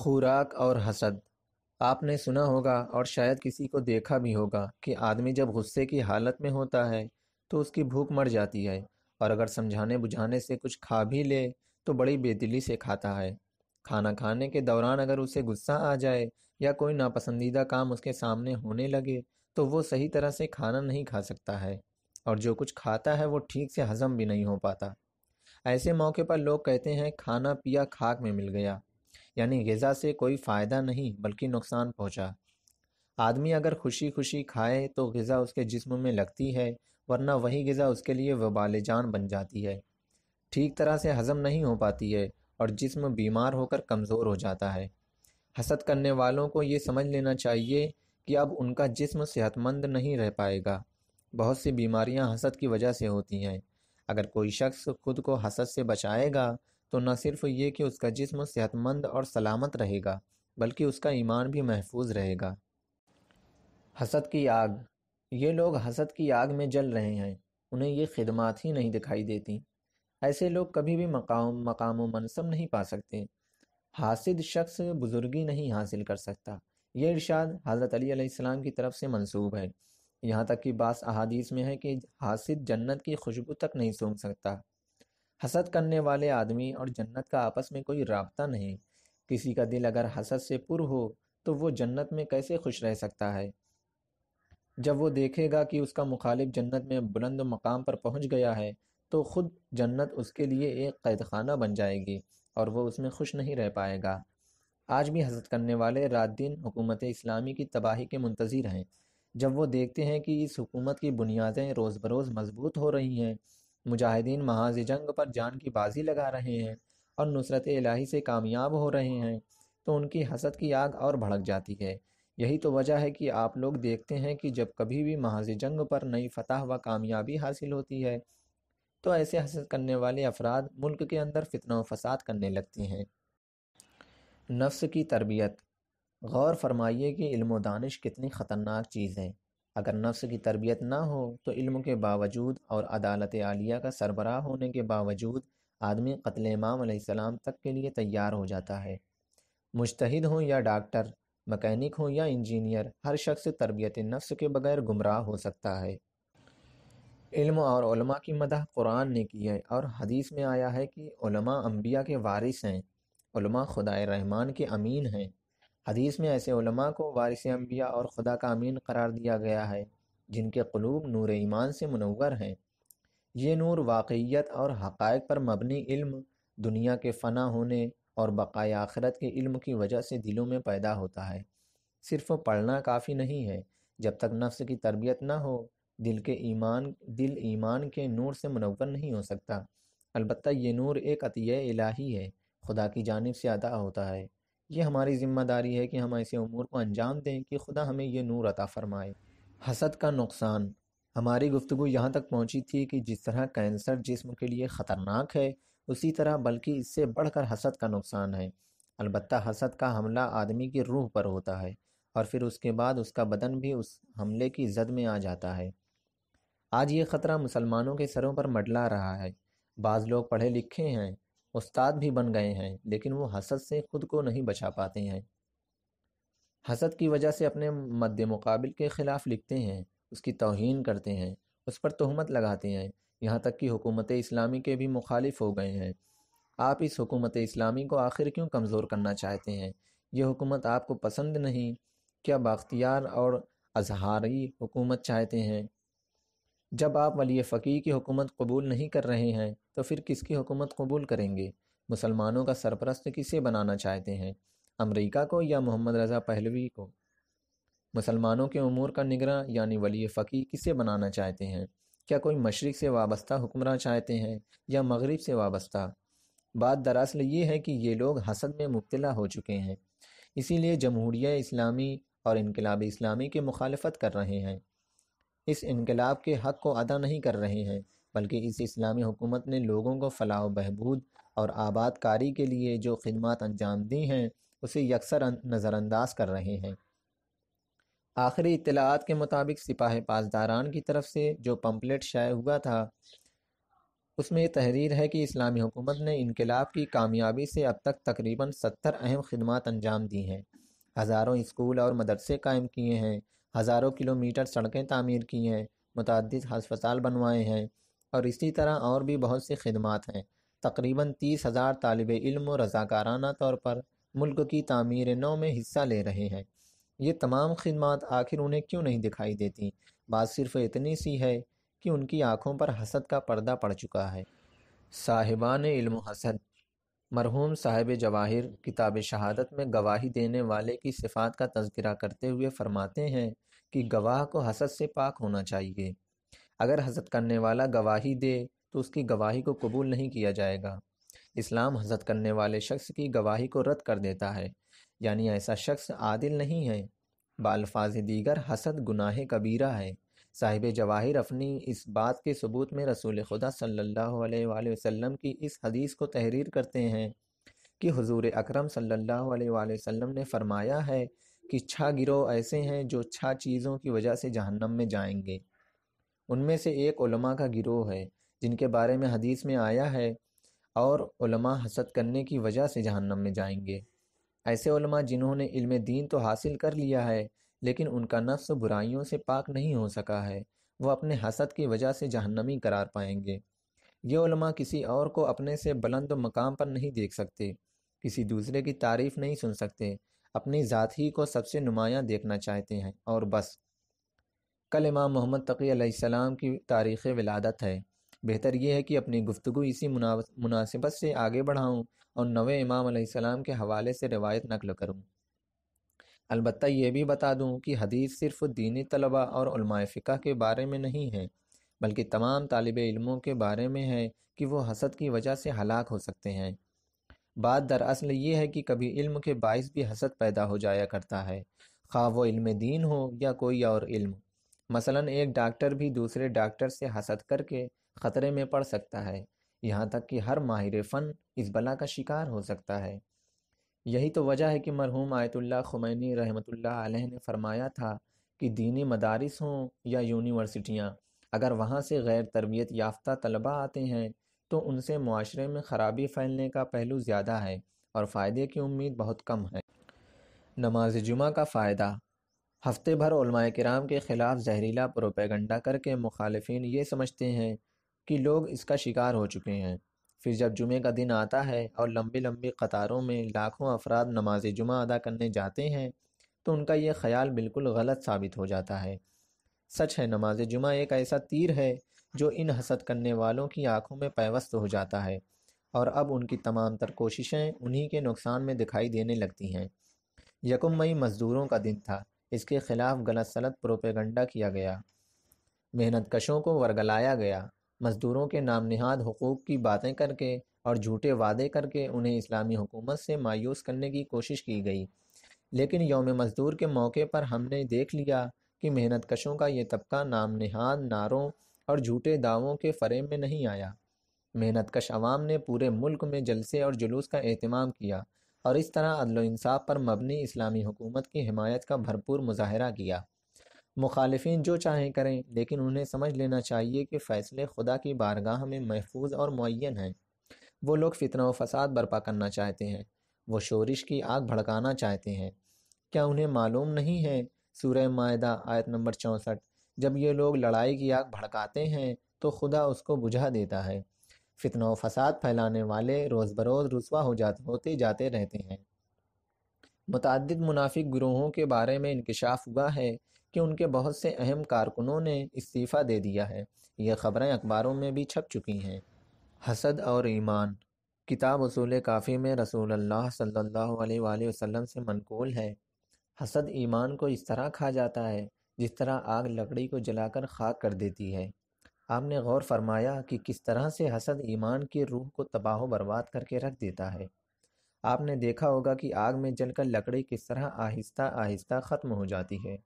खुराक और हसद आपने सुना होगा और शायद किसी को देखा भी होगा कि आदमी जब गुस्से की हालत में होता है तो उसकी भूख मर जाती है और अगर समझाने बुझाने से कुछ खा भी ले तो बड़ी बेदिली से खाता है खाना खाने के दौरान अगर उसे गुस्सा आ जाए या कोई नापसंदीदा काम उसके सामने होने लगे तो वो सही तरह से खाना नहीं खा सकता है और जो कुछ खाता है वो ठीक से हजम भी नहीं हो पाता ऐसे मौके पर लोग कहते हैं खाना पिया खाक में मिल गया यानी गज़ा से कोई फ़ायदा नहीं बल्कि नुकसान पहुँचा आदमी अगर खुशी खुशी खाए तो गज़ा उसके जिस्म में लगती है वरना वही गज़ा उसके लिए वबाल जान बन जाती है ठीक तरह से हज़म नहीं हो पाती है और जिस्म बीमार होकर कमज़ोर हो जाता है हसद करने वालों को ये समझ लेना चाहिए कि अब उनका जिस्म सेहतमंद नहीं रह पाएगा बहुत सी बीमारियां हसद की वजह से होती हैं अगर कोई शख्स खुद को हसद से बचाएगा तो न सिर्फ ये कि उसका जिस्म सेहतमंद और सलामत रहेगा बल्कि उसका ईमान भी महफूज रहेगा हसद की आग ये लोग हसद की आग में जल रहे हैं उन्हें ये खिदमत ही नहीं दिखाई देती ऐसे लोग कभी भी मकाम मकाम मनसब नहीं पा सकते हासिद शख्स बुजुर्गी नहीं हासिल कर सकता यह इरशाद हज़रत अलीसम की तरफ से मनसूब है यहाँ तक कि बास अहादीस में है कि हासिद जन्नत की खुशबू तक नहीं सूंघ सकता हसद करने वाले आदमी और जन्नत का आपस में कोई रबता नहीं किसी का दिल अगर हसद से पुर हो तो वो जन्नत में कैसे खुश रह सकता है जब वो देखेगा कि उसका मुखालिफ जन्नत में बुलंद मकाम पर पहुंच गया है तो खुद जन्नत उसके लिए एक कैद खाना बन जाएगी और वो उसमें खुश नहीं रह पाएगा आज भी हसद करने वाले रात दिन हुकूमत इस्लामी की तबाही के मुंतज़र हैं जब वो देखते हैं कि इस हुकूमत की बुनियादें रोज़ बरोज़ मजबूत हो रही हैं मुजाहिदीन महाज जंग पर जान की बाजी लगा रहे हैं और नुसरत इलाही से कामयाब हो रहे हैं तो उनकी हसद की आग और भड़क जाती है यही तो वजह है कि आप लोग देखते हैं कि जब कभी भी महाज जंग पर नई फतह व कामयाबी हासिल होती है तो ऐसे हसद करने वाले अफराद मुल्क के अंदर फितना फसाद करने लगते हैं नफ्स की तरबियत गौर फरमाइए कि इल्म दानिश कितनी ख़तरनाक चीज़ है अगर नफ्स की तरबियत ना हो तो इल्म के बावजूद और अदालत आलिया का सरबराह होने के बावजूद आदमी कत्ल इमाम तक के लिए तैयार हो जाता है मुश्तद हों या डॉक्टर मकैनिक हों या इंजीनियर हर शख्स तरबियत नफ्स के बगैर गुमराह हो सकता है इल्म और की मदह कुरान ने की है और हदीस में आया है कि अम्बिया के वारिस हैं खुदाए रहमान के अमीन हैं हदीस में ऐसे उलमा को वारिस अम्बिया और खुदा का अमीन करार दिया गया है जिनके क़लूब नूर ईमान से मुनवर हैं ये नूर वाक़त और हक़ पर मबनी इल्म दुनिया के फ़ना होने और बक़ाए आखरत के इल्म की वजह से दिलों में पैदा होता है सिर्फ पढ़ना काफ़ी नहीं है जब तक नफ्स की तरबियत ना हो दिल के ईमान दिल ईमान के नूर से मनवर नहीं हो सकता अलबत् ये नूर एक अतिय इलाही है खुदा की जानब से अदा होता है ये हमारी ज़िम्मेदारी है कि हम ऐसे अमूर को अंजाम दें कि खुदा हमें यह नूर अता फ़रमाए हसद का नुकसान हमारी गुफ्तु यहाँ तक पहुँची थी कि जिस तरह कैंसर जिस्म के लिए ख़तरनाक है उसी तरह बल्कि इससे बढ़कर हसद का नुकसान है अलबत् हसद का हमला आदमी की रूह पर होता है और फिर उसके बाद उसका बदन भी उस हमले की जद में आ जाता है आज ये ख़तरा मुसलमानों के सरों पर मडला रहा है बाज़ लोग पढ़े लिखे हैं उस्ताद भी बन गए हैं लेकिन वो हसद से खुद को नहीं बचा पाते हैं हसद की वजह से अपने मद्द मुकाबिल के ख़िलाफ़ लिखते हैं उसकी तोहन करते हैं उस पर तहमत लगाते हैं यहाँ तक कि हुकूमत इस्लामी के भी मुखालिफ हो गए हैं आप इस हुकूमत इस्लामी को आखिर क्यों कमज़ोर करना चाहते हैं ये हुकूमत आपको पसंद नहीं क्या बाख्तियार और अजहारी हुकूमत चाहते हैं जब आप वली फ़कीर की हुकूमत कबूल नहीं कर रहे हैं तो फिर किसकी हुकूमत कबूल करेंगे मुसलमानों का सरपरस्त किसे बनाना चाहते हैं अमरीका को या मोहम्मद रज़ा पहलवी को मुसलमानों के अमूर का निगरान यानी वली फ़की किसे बनाना चाहते हैं क्या कोई मशरक़ से वाबस्ता हुक्मरान चाहते हैं या मगरब से वाबस्ता बात दरअसल ये है कि ये लोग हसद में मुबतला हो चुके हैं इसीलिए जमहूरिया इस्लामी और इनकलाब इस्लामी की मुखालफत कर रहे हैं इस इनकलाब के हक़ को अदा नहीं कर रहे हैं बल्कि इस इस्लामी हुकूमत ने लोगों को फलाह बहबूद और आबादकारी के लिए जो खदमात अंजाम दी हैं उसे यकसर अं-, नज़रअंदाज कर रहे हैं आखिरी इतलात के मुताबिक सिपाही पासदारान की तरफ से जो पम्पलेट शाये हुआ था उसमें यह तहरीर है कि इस्लामी हुकूमत ने इनकलाब की कामयाबी से अब तक तकरीबन सत्तर अहम खदमात अंजाम दी हैं हज़ारों स्कूल और मदरसे कायम किए हैं हज़ारों किलोमीटर सड़कें तामीर की हैं मुतद हस्पताल बनवाए हैं और इसी तरह और भी बहुत सी खदमात हैं तकरीबन तीस हज़ार तालब इल्म रज़ाकाराना तौर पर मुल्क की तमीर नौ में हिस्सा ले रहे हैं ये तमाम खदमात आखिर उन्हें क्यों नहीं दिखाई देती बात सिर्फ इतनी सी है कि उनकी आँखों पर हसद का पर्दा पड़ चुका है साहिबान इल्म हसद मरहूम साहिब जवाहिर किताब शहादत में गवाही देने वाले की सिफात का तस्करा करते हुए फरमाते हैं कि गवाह को हसद से पाक होना चाहिए अगर हजरत करने वाला गवाही दे तो उसकी गवाही को कबूल नहीं किया जाएगा इस्लाम हजरत करने वाले शख्स की गवाही को रद्द कर देता है यानी ऐसा शख्स आदिल नहीं है बालफाज दीगर हसद गुनाह कबीरा है साहिब जवाहिर अपनी इस बात के सबूत में रसूल खुदा सल्लल्लाहु अलैहि वसल्लम की इस हदीस को तहरीर करते हैं कि हुजूर अकरम सल्लल्लाहु अलैहि वसल्लम ने फरमाया है कि छा गिरोह ऐसे हैं जो छा चीज़ों की वजह से जहन्नम में जाएंगे उनमें से एक उलमा का गिरोह है जिनके बारे में हदीस में आया है और उलमा हसद करने की वजह से जहन्नम में जाएंगे ऐसे उलमा जिन्होंने इल्म दीन तो हासिल कर लिया है लेकिन उनका नफ्स बुराइयों से पाक नहीं हो सका है वह अपने हसद की वजह से जहन्नमी करार पाएंगे ये उलमा किसी और को अपने से बुलंद मकाम पर नहीं देख सकते किसी दूसरे की तारीफ़ नहीं सुन सकते अपनी ज़ात ही को सबसे नुमायाँ देखना चाहते हैं और बस कल इमाम मोहम्मद तकी सलाम की तारीख़ विलादत है बेहतर यह है कि अपनी गुफ्तु इसी मुनासिबत से आगे बढ़ाऊँ और नवे इमाम सलाम के हवाले से रवायत नकल करूँ अलबत् यह भी बता दूँ कि हदीस सिर्फ दीनी तलबा और फ़िका के बारे में नहीं है बल्कि तमाम तालब इलमों के बारे में है कि वह हसद की वजह से हलाक हो सकते हैं बात दरअसल ये है कि कभी इल्म के बायस भी हसद पैदा हो जाया करता है खा वो इल्म दीन हो या कोई और इल्म मसलन एक डॉक्टर भी दूसरे डॉक्टर से हसद करके ख़तरे में पड़ सकता है यहाँ तक कि हर माहिर फ़न इस बला का शिकार हो सकता है यही तो वजह है कि मरहूम आयतुल्ला खुमैनी रहमतुल्ला अलैह ने फरमाया था कि दीनी मदारस हों या यूनिवर्सिटियाँ अगर वहाँ से गैर तरबियत याफ्ता तलबा आते हैं तो उनसे माशरे में ख़राबी फैलने का पहलू ज़्यादा है और फ़ायदे की उम्मीद बहुत कम है नमाज जुमा का फ़ायदा हफ्ते भर कराम के ख़िलाफ़ जहरीला प्रोपेगंडा करके मुखालफन ये समझते हैं कि लोग इसका शिकार हो चुके हैं फिर जब जुमे का दिन आता है और लंबी लंबी कतारों में लाखों अफराद नमाज जुमा अदा करने जाते हैं तो उनका ये ख्याल बिल्कुल गलत साबित हो जाता है सच है नमाज जुमा एक ऐसा तीर है जो इन हसद करने वालों की आँखों में पैवस्त हो जाता है और अब उनकी तमाम तर कोशिशें उन्हीं के नुकसान में दिखाई देने लगती हैं यकुम मई मज़दूरों का दिन था इसके खिलाफ गलत सलत प्रोपेगंडा किया गया मेहनत कशों को वर्गलाया गया मज़दूरों के नाम नहाद हकूक़ की बातें करके और झूठे वादे करके उन्हें इस्लामी हुकूमत से मायूस करने की कोशिश की गई लेकिन योम मज़दूर के मौके पर हमने देख लिया कि मेहनत कशों का ये तबका नाम नहाद नारों और झूठे दावों के फरेम में नहीं आया मेहनत कश आवाम ने पूरे मुल्क में जलसे और जुलूस का अहतमाम किया और इस तरह अदल इंसाफ पर मबनी इस्लामी हुकूमत की हमायत का भरपूर मुजाहरा किया मुखालफी जो चाहें करें लेकिन उन्हें समझ लेना चाहिए कि फ़ैसले खुदा की बारगाह में महफूज और मुन हैं वो लोग फितना व फसाद बर्पा करना चाहते हैं वो शोरिश की आग भड़काना चाहते हैं क्या उन्हें मालूम नहीं है सूर्य मायदा आयत नंबर चौंसठ जब ये लोग लड़ाई की आग भड़काते हैं तो खुदा उसको बुझा देता है फितना फसाद फैलाने वाले रोज़ बरोज़ रसवा हो जाते होते जाते रहते हैं मतद मुनाफिक ग्रोहों के बारे में इंकशाफ हुआ है कि उनके बहुत से अहम कारकुनों ने इस्तीफ़ा दे दिया है यह खबरें अखबारों में भी छप चुकी हैं हसद और ईमान किताब असूल काफ़ी में रसूल अल्लाह सल्लल्लाहु अलैहि वसल्लम से मनकूल है हसद ईमान को इस तरह खा जाता है जिस तरह आग लकड़ी को जलाकर खाक कर देती है आपने गौर फरमाया कि किस तरह से हसद ईमान की रूह को तबाह बर्बाद करके रख देता है आपने देखा होगा कि आग में जलकर लकड़ी किस तरह आहिस्ता आहिस्ता ख़त्म हो जाती है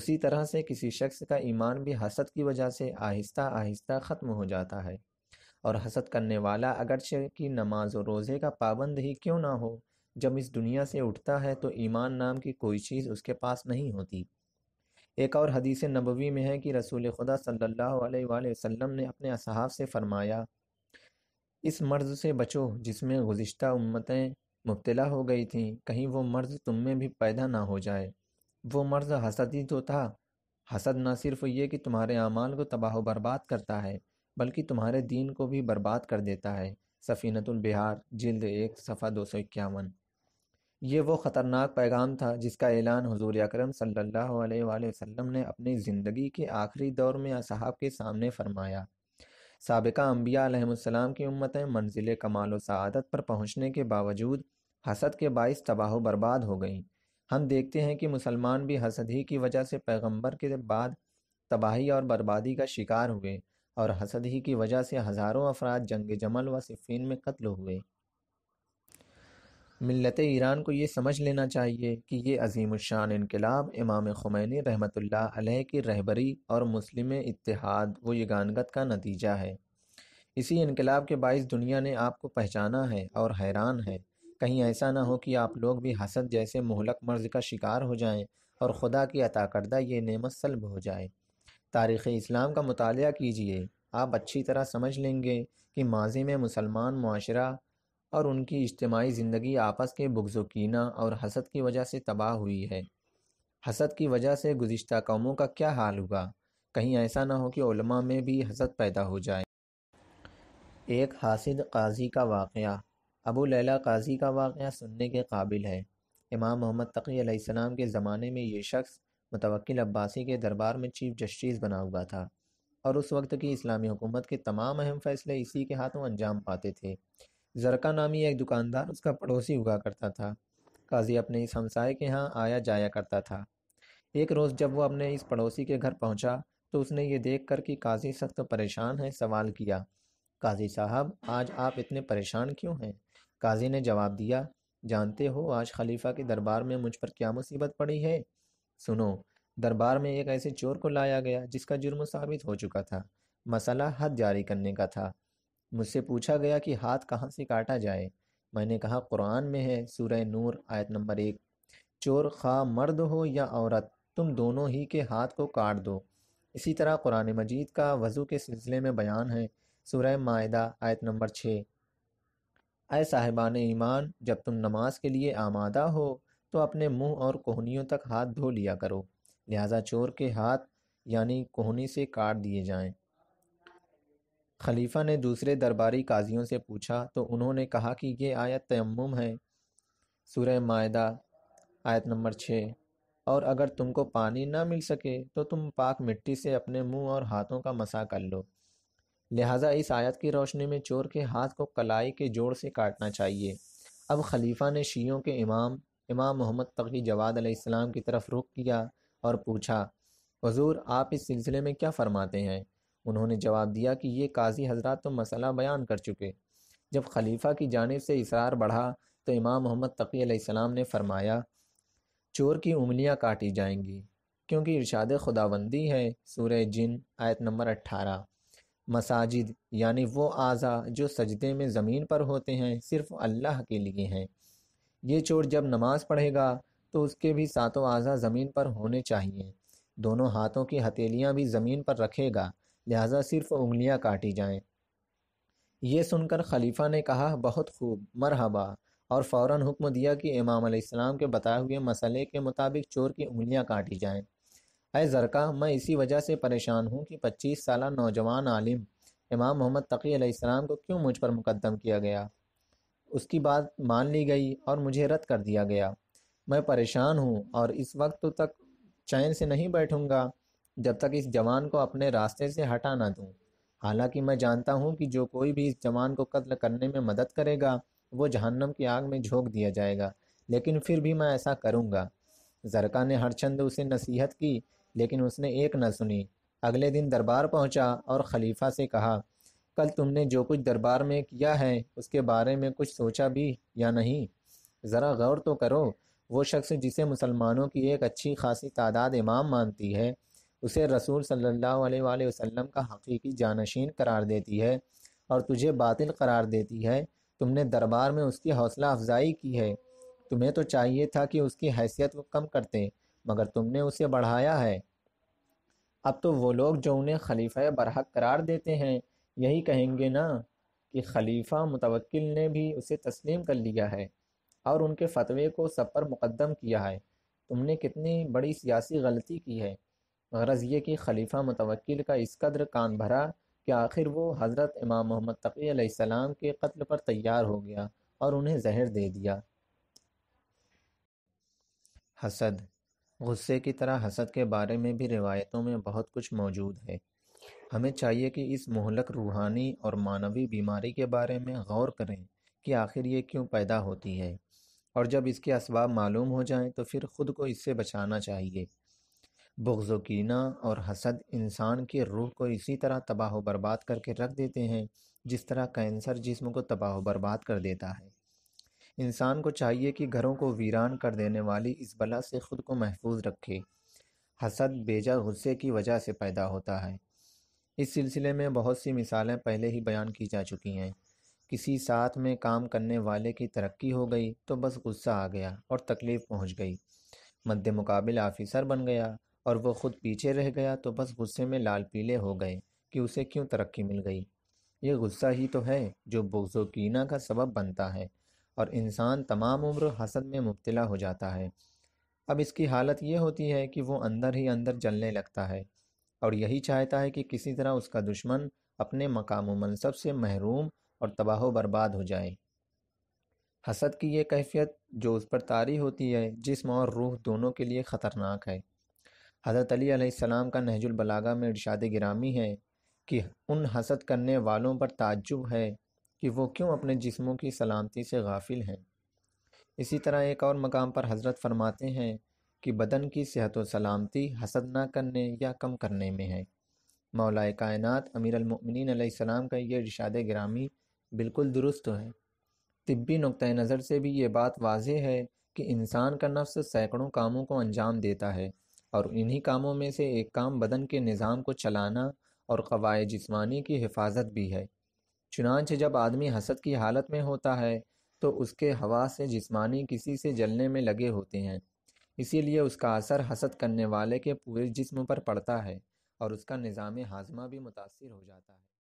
उसी तरह से किसी शख्स का ईमान भी हसद की वजह से आहिस्ता आहिस्ता ख़त्म हो जाता है और हसद करने वाला अगरचे की नमाज और रोज़े का पाबंद ही क्यों ना हो जब इस दुनिया से उठता है तो ईमान नाम की कोई चीज़ उसके पास नहीं होती एक और हदीस नबवी में है कि रसूल खुदा सल्लल्लाहु अलैहि वसल्लम ने अपने असहाब से फरमाया इस मर्ज़ से बचो जिसमें गुज्त उम्मतें मुबतला हो गई थीं कहीं वो मर्ज़ तुम में भी पैदा ना हो जाए वो मर्ज़ हसद ही तो था हसद ना सिर्फ ये कि तुम्हारे अमाल को तबाह बर्बाद करता है बल्कि तुम्हारे दीन को भी बर्बाद कर देता है सफ़ीनतुल बिहार जिल्द एक सफ़ा दो सौ इक्यावन ये वो ख़तरनाक पैगाम था जिसका ऐलान हजूर अक्रम सल्लल्लाहु अलैहि वसल्लम ने अपनी ज़िंदगी के आखिरी दौर में असहाब के सामने फरमाया सबका अम्बियालाम की उम्मतें मंजिल कमाल सदत पर पहुँचने के बावजूद हसद के बायस तबाह बर्बाद हो गईं हम देखते हैं कि मुसलमान भी हसद ही की वजह से पैगंबर के बाद तबाही और बर्बादी का शिकार हुए और हसद ही की वजह से हज़ारों अफराद जंग जमल व सिफीन में कत्ल हुए मिलत ईरान को ये समझ लेना चाहिए कि ये अजीम शान इनकलाब इमाम खुमैनी रहमत अलैह की रहबरी और मुस्लिम इतिहाद व यगानगत का नतीजा है इसी इनकलाब के बायस दुनिया ने आपको पहचाना है और हैरान है कहीं ऐसा ना हो कि आप लोग भी हसद जैसे मोहलक मर्ज का शिकार हो जाएं और खुदा की अता करदा ये नमत सलब हो जाए तारीख़ इस्लाम का मुताल कीजिए आप अच्छी तरह समझ लेंगे कि माजी में मुसलमान माशरा और उनकी इज्तमाही ज़िंदगी आपस के बुगजुकीना और हसद की वजह से तबाह हुई है हसद की वजह से गुज्त कौमों का क्या हाल हुआ कहीं ऐसा ना हो कि उलमा में भी हसद पैदा हो जाए एक हासिद काजी का वाक़ अबू लैला काजी का वाक़ सुनने के काबिल है इमाम मोहम्मद तकी सलाम के ज़माने में ये शख्स मुतवक्ल अब्बासी के दरबार में चीफ जस्टिस बना हुआ था और उस वक्त की इस्लामी हुकूमत के तमाम अहम फ़ैसले इसी के हाथों अंजाम पाते थे जरका नामी एक दुकानदार उसका पड़ोसी हुआ करता था काजी अपने इस हमसाय के यहाँ आया जाया करता था एक रोज़ जब वह अपने इस पड़ोसी के घर पहुँचा तो उसने ये देख कर कि काजी सख्त परेशान है सवाल किया काजी साहब आज आप इतने परेशान क्यों हैं काजी ने जवाब दिया जानते हो आज खलीफा के दरबार में मुझ पर क्या मुसीबत पड़ी है सुनो दरबार में एक ऐसे चोर को लाया गया जिसका जुर्म साबित हो चुका था मसला हद जारी करने का था मुझसे पूछा गया कि हाथ कहाँ से काटा जाए मैंने कहा कुरान में है सूरह नूर आयत नंबर एक चोर खा मर्द हो या औरत तुम दोनों ही के हाथ को काट दो इसी तरह कुरान मजीद का वज़ू के सिलसिले में बयान है सूरह मायदा आयत नंबर छः अय साहिबान ईमान जब तुम नमाज के लिए आमादा हो तो अपने मुंह और कोहनियों तक हाथ धो लिया करो लिहाजा चोर के हाथ यानी कोहनी से काट दिए जाएं खलीफा ने दूसरे दरबारी काजियों से पूछा तो उन्होंने कहा कि ये आयत तयम है सूर्य मायदा आयत नंबर छः और अगर तुमको पानी ना मिल सके तो तुम पाक मिट्टी से अपने मुंह और हाथों का मसा कर लो लिहाजा इस आयत की रोशनी में चोर के हाथ को कलाई के जोड़ से काटना चाहिए अब खलीफा ने शीयों के इमाम इमाम मोहम्मद तकी जवाद की तरफ रुख किया और पूछा हजूर आप इस सिलसिले में क्या फरमाते हैं उन्होंने जवाब दिया कि ये काजी हजरत तो मसला बयान कर चुके जब खलीफा की जानब से इसरार बढ़ा तो इमाम मोहम्मद तकी सलाम ने फरमाया चोर की उंगलियाँ काटी जाएंगी क्योंकि इरशाद खुदाबंदी है सूर्य जिन आयत नंबर अट्ठारह मसाजिद यानी वो आज़ा जो सजदे में ज़मीन पर होते हैं सिर्फ अल्लाह के लिए हैं ये चोर जब नमाज़ पढ़ेगा तो उसके भी सातों आज़ा ज़मीन पर होने चाहिए दोनों हाथों की हथेलियाँ भी ज़मीन पर रखेगा लिहाजा सिर्फ उंगलियां काटी जाएं। ये सुनकर खलीफा ने कहा बहुत खूब मरहबा और फ़ौर हुक्म दिया कि इमाम अलैहिस्सलाम के बताए हुए मसले के मुताबिक चोर की उंगलियां काटी जाएं। अय ज़रका मैं इसी वजह से परेशान हूँ कि पच्चीस साल नौजवान आलिम इमाम मोहम्मद तकी को क्यों मुझ पर मुकदम किया गया उसकी बात मान ली गई और मुझे रद्द कर दिया गया मैं परेशान हूँ और इस वक्त तक चैन से नहीं बैठूंगा जब तक इस जवान को अपने रास्ते से हटा ना दूँ हालांकि मैं जानता हूँ कि जो कोई भी इस जवान को कत्ल करने में मदद करेगा वो जहन्नम की आग में झोंक दिया जाएगा लेकिन फिर भी मैं ऐसा करूँगा जरका ने हरचंद उसे नसीहत की लेकिन उसने एक न सुनी अगले दिन दरबार पहुंचा और खलीफा से कहा कल तुमने जो कुछ दरबार में किया है उसके बारे में कुछ सोचा भी या नहीं ज़रा गौर तो करो वो शख्स जिसे मुसलमानों की एक अच्छी खासी तादाद इमाम मानती है उसे रसूल सल्लल्लाहु अलैहि वसल्लम का हकीकी जानशीन करार देती है और तुझे बातिल करार देती है तुमने दरबार में उसकी हौसला अफजाई की है तुम्हें तो चाहिए था कि उसकी हैसियत को कम करते मगर तुमने उसे बढ़ाया है अब तो वो लोग जो उन्हें खलीफा बरहक करार देते हैं यही कहेंगे ना कि खलीफा मुतवक्किल ने भी उसे तस्लीम कर लिया है और उनके फतवे को सब पर मुकदम किया है तुमने कितनी बड़ी सियासी गलती की है गरज ये कि खलीफा मुतवक्ल का इस कदर कान भरा कि आखिर वो हज़रत इमाम मोहम्मद तकी सलाम के कत्ल पर तैयार हो गया और उन्हें जहर दे दिया हसद गुस्से की तरह हसद के बारे में भी रिवायतों में बहुत कुछ मौजूद है हमें चाहिए कि इस मोहलक रूहानी और मानवी बीमारी के बारे में गौर करें कि आखिर ये क्यों पैदा होती है और जब इसके इसबाब मालूम हो जाएं तो फिर ख़ुद को इससे बचाना चाहिए बुग्ज़ और हसद इंसान के रूह को इसी तरह तबाह बर्बाद करके रख देते हैं जिस तरह कैंसर जिसम को तबाह बर्बाद कर देता है इंसान को चाहिए कि घरों को वीरान कर देने वाली इस बला से खुद को महफूज रखे हसद बेजा गुस्से की वजह से पैदा होता है इस सिलसिले में बहुत सी मिसालें पहले ही बयान की जा चुकी हैं किसी साथ में काम करने वाले की तरक्की हो गई तो बस गुस्सा आ गया और तकलीफ़ पहुंच गई मद्द मुकाबिल आफिसर बन गया और वो खुद पीछे रह गया तो बस गुस्से में लाल पीले हो गए कि उसे क्यों तरक्की मिल गई ये गुस्सा ही तो है जो बोजोकीना का सबब बनता है और इंसान तमाम उम्र हसद में मुबतला हो जाता है अब इसकी हालत यह होती है कि वो अंदर ही अंदर जलने लगता है और यही चाहता है कि किसी तरह उसका दुश्मन अपने मकाम मनसब से महरूम और तबाह बर्बाद हो जाए हसद की ये कैफियत जो उस पर तारी होती है जिसम और रूह दोनों के लिए ख़तरनाक है हज़रत अली सलाम का नहजुल बलागा में इरशाद गिरामी है कि उन हसद करने वालों पर ताज्जुब है कि वो क्यों अपने जिस्मों की सलामती से गाफिल हैं इसी तरह एक और मकाम पर हज़रत फरमाते हैं कि बदन की सेहत व सलामती हसद ना करने या कम करने में है मौलाए अमीर अमीरमिन सलाम का ये इरशाद गिरामी बिल्कुल दुरुस्त है तिब्बी नुक़ नज़र से भी ये बात वाज है कि इंसान का नफ्स सैकड़ों कामों को अंजाम देता है और इन्हीं कामों में से एक काम बदन के निज़ाम को चलाना और कवाय जिस्मानी की हिफाजत भी है चुनाच जब आदमी हसद की हालत में होता है तो उसके हवा से जिस्मानी किसी से जलने में लगे होते हैं इसीलिए उसका असर हसद करने वाले के पूरे जिस्म पर पड़ता है और उसका निज़ाम हाजमा भी मुतासर हो जाता है